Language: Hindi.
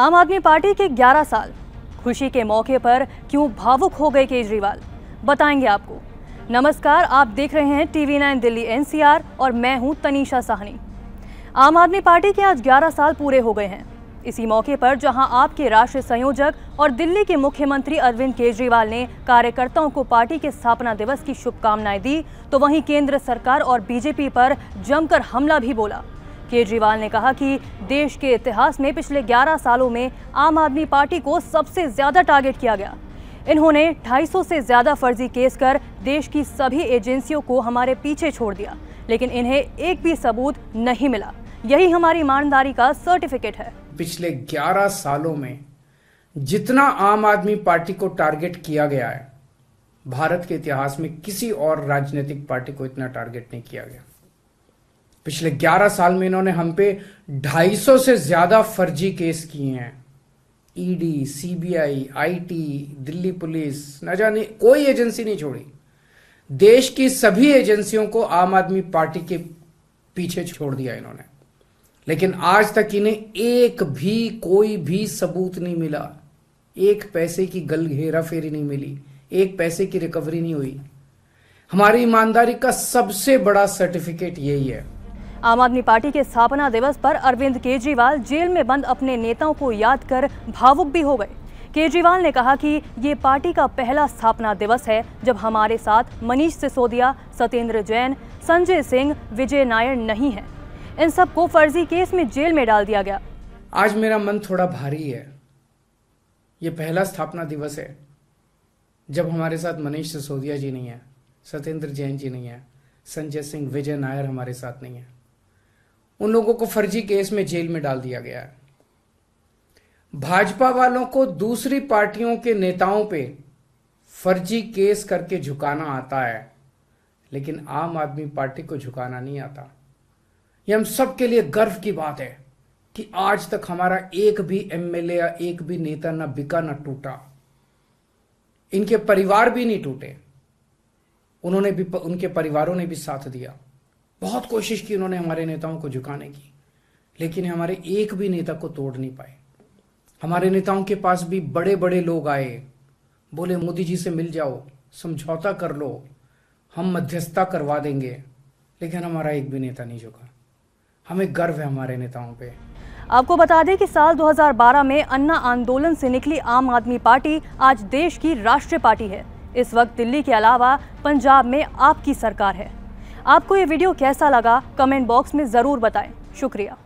आम आदमी पार्टी के 11 साल खुशी के मौके पर क्यों भावुक हो गए केजरीवाल बताएंगे आपको नमस्कार आप देख रहे हैं टीवी नाइन दिल्ली एनसीआर और मैं हूं तनीषा साहनी आम आदमी पार्टी के आज 11 साल पूरे हो गए हैं इसी मौके पर जहां आपके राष्ट्रीय संयोजक और दिल्ली के मुख्यमंत्री अरविंद केजरीवाल ने कार्यकर्ताओं को पार्टी के स्थापना दिवस की शुभकामनाएं दी तो वहीं केंद्र सरकार और बीजेपी पर जमकर हमला भी बोला केजरीवाल ने कहा कि देश के इतिहास में पिछले 11 सालों में आम आदमी पार्टी को सबसे ज़्यादा टारगेट किया गया इन्होंने 250 से ज़्यादा फर्जी केस कर देश की सभी एजेंसियों को हमारे पीछे छोड़ दिया लेकिन इन्हें एक भी सबूत नहीं मिला यही हमारी ईमानदारी का सर्टिफिकेट है पिछले 11 सालों में जितना आम आदमी पार्टी को टारगेट किया गया है भारत के इतिहास में किसी और राजनीतिक पार्टी को इतना टारगेट नहीं किया गया पिछले 11 साल में इन्होंने हम पे 250 से ज्यादा फर्जी केस किए हैं ED CBI IT Delhi police न जाने कोई एजेंसी नहीं छोड़ी देश की सभी एजेंसियों को आम आदमी पार्टी के पीछे छोड़ दिया इन्होंने लेकिन आज तक इन्हें एक भी कोई भी सबूत नहीं मिला एक पैसे की गल हेरा फेरी नहीं मिली एक पैसे की रिकवरी नहीं हुई हमारी ईमानदारी का सबसे बड़ा सर्टिफिकेट यही है आम आदमी पार्टी के स्थापना दिवस पर अरविंद केजरीवाल जेल में बंद अपने नेताओं को याद कर भावुक भी हो गए केजरीवाल ने कहा कि ये पार्टी का पहला स्थापना दिवस है जब हमारे साथ मनीष सिसोदिया सत्येंद्र जैन संजय सिंह विजय नायर नहीं हैं इन सबको फर्जी केस में जेल में डाल दिया गया आज मेरा मन थोड़ा भारी है ये पहला स्थापना दिवस है जब हमारे साथ मनीष सिसोदिया जी नहीं है सत्येंद्र जैन जी नहीं है संजय सिंह विजय नायर हमारे साथ नहीं है उन लोगों को फर्जी केस में जेल में डाल दिया गया है भाजपा वालों को दूसरी पार्टियों के नेताओं पे फर्जी केस करके झुकाना आता है लेकिन आम आदमी पार्टी को झुकाना नहीं आता यह हम सबके लिए गर्व की बात है कि आज तक हमारा एक भी एमएलए या एक भी नेता ना बिका ना टूटा इनके परिवार भी नहीं टूटे उन्होंने भी उनके परिवारों ने भी साथ दिया बहुत कोशिश की उन्होंने हमारे नेताओं को झुकाने की लेकिन हमारे एक भी नेता को तोड़ नहीं पाए हमारे नेताओं के पास भी बड़े बड़े लोग आए बोले मोदी जी से मिल जाओ समझौता कर लो हम मध्यस्थता करवा देंगे लेकिन हमारा एक भी नेता नहीं झुका हमें गर्व है हमारे नेताओं पे आपको बता दें कि साल 2012 में अन्ना आंदोलन से निकली आम आदमी पार्टी आज देश की राष्ट्रीय पार्टी है इस वक्त दिल्ली के अलावा पंजाब में आपकी सरकार है आपको ये वीडियो कैसा लगा कमेंट बॉक्स में ज़रूर बताएं शुक्रिया